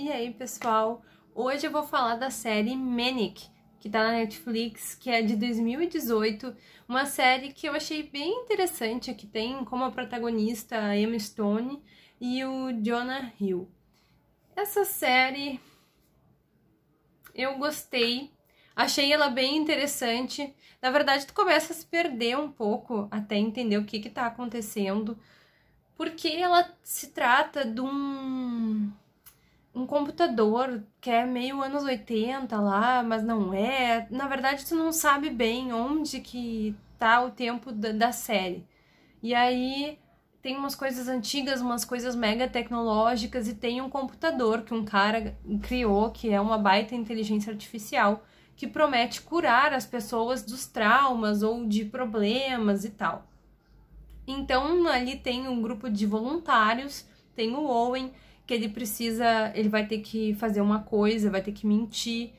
E aí, pessoal? Hoje eu vou falar da série Manic, que tá na Netflix, que é de 2018, uma série que eu achei bem interessante, que tem como protagonista a Emma Stone e o Jonah Hill. Essa série eu gostei, achei ela bem interessante. Na verdade, tu começa a se perder um pouco até entender o que que tá acontecendo, porque ela se trata de um um computador que é meio anos 80 lá, mas não é. Na verdade, tu não sabe bem onde que tá o tempo da, da série. E aí tem umas coisas antigas, umas coisas mega tecnológicas e tem um computador que um cara criou, que é uma baita inteligência artificial, que promete curar as pessoas dos traumas ou de problemas e tal. Então ali tem um grupo de voluntários, tem o Owen, que ele precisa, ele vai ter que fazer uma coisa, vai ter que mentir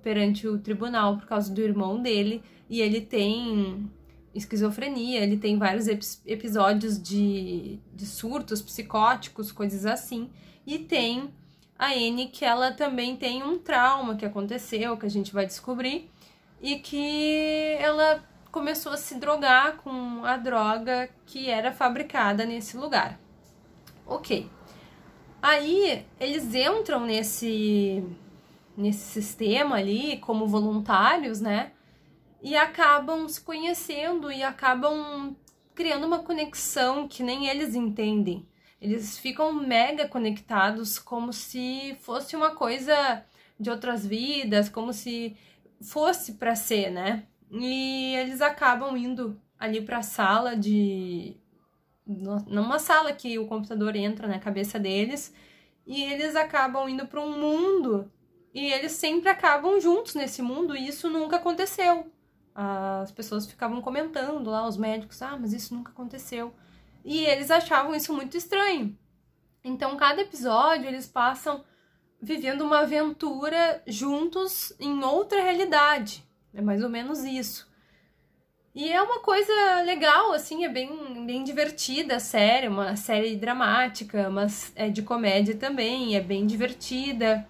perante o tribunal por causa do irmão dele, e ele tem esquizofrenia, ele tem vários ep episódios de, de surtos psicóticos, coisas assim, e tem a Anne que ela também tem um trauma que aconteceu, que a gente vai descobrir, e que ela começou a se drogar com a droga que era fabricada nesse lugar. Ok. Aí eles entram nesse nesse sistema ali como voluntários, né? E acabam se conhecendo e acabam criando uma conexão que nem eles entendem. Eles ficam mega conectados como se fosse uma coisa de outras vidas, como se fosse para ser, né? E eles acabam indo ali para a sala de numa sala que o computador entra na né, cabeça deles e eles acabam indo para um mundo e eles sempre acabam juntos nesse mundo e isso nunca aconteceu. As pessoas ficavam comentando lá, os médicos, ah, mas isso nunca aconteceu. E eles achavam isso muito estranho. Então, cada episódio eles passam vivendo uma aventura juntos em outra realidade. É mais ou menos isso. E é uma coisa legal, assim, é bem, bem divertida a série, uma série dramática, mas é de comédia também, é bem divertida,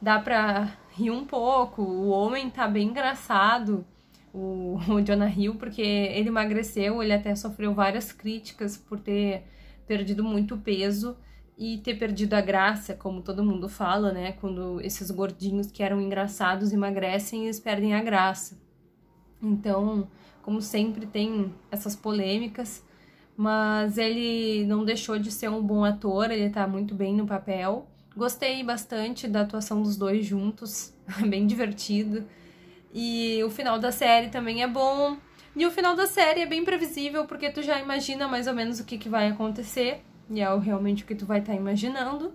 dá pra rir um pouco, o homem tá bem engraçado, o, o Jonah Hill, porque ele emagreceu, ele até sofreu várias críticas por ter perdido muito peso e ter perdido a graça, como todo mundo fala, né, quando esses gordinhos que eram engraçados emagrecem, eles perdem a graça. Então, como sempre, tem essas polêmicas, mas ele não deixou de ser um bom ator, ele tá muito bem no papel. Gostei bastante da atuação dos dois juntos, bem divertido. E o final da série também é bom. E o final da série é bem previsível, porque tu já imagina mais ou menos o que, que vai acontecer, e é realmente o que tu vai estar tá imaginando.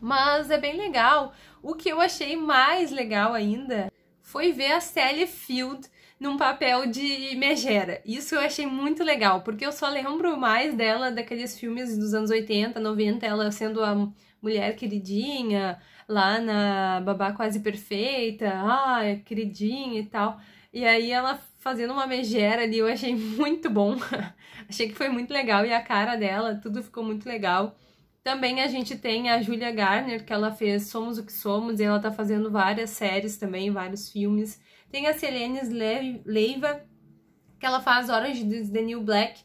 Mas é bem legal. O que eu achei mais legal ainda foi ver a Sally Field num papel de megera. Isso eu achei muito legal, porque eu só lembro mais dela daqueles filmes dos anos 80, 90, ela sendo a mulher queridinha, lá na Babá Quase Perfeita, ah, queridinha e tal. E aí ela fazendo uma megera ali, eu achei muito bom. achei que foi muito legal e a cara dela, tudo ficou muito legal. Também a gente tem a Julia Garner, que ela fez Somos o que Somos, e ela tá fazendo várias séries também, vários filmes. Tem a Selene Leiva, que ela faz Orange is the New Black,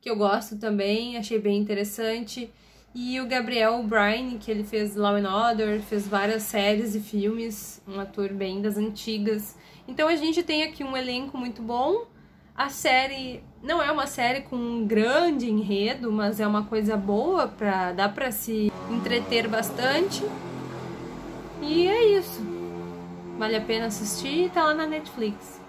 que eu gosto também, achei bem interessante. E o Gabriel Bryan, que ele fez Law and Order, fez várias séries e filmes, um ator bem das antigas. Então a gente tem aqui um elenco muito bom. A série não é uma série com um grande enredo, mas é uma coisa boa para dá para se entreter bastante. E é isso. Vale a pena assistir, tá lá na Netflix.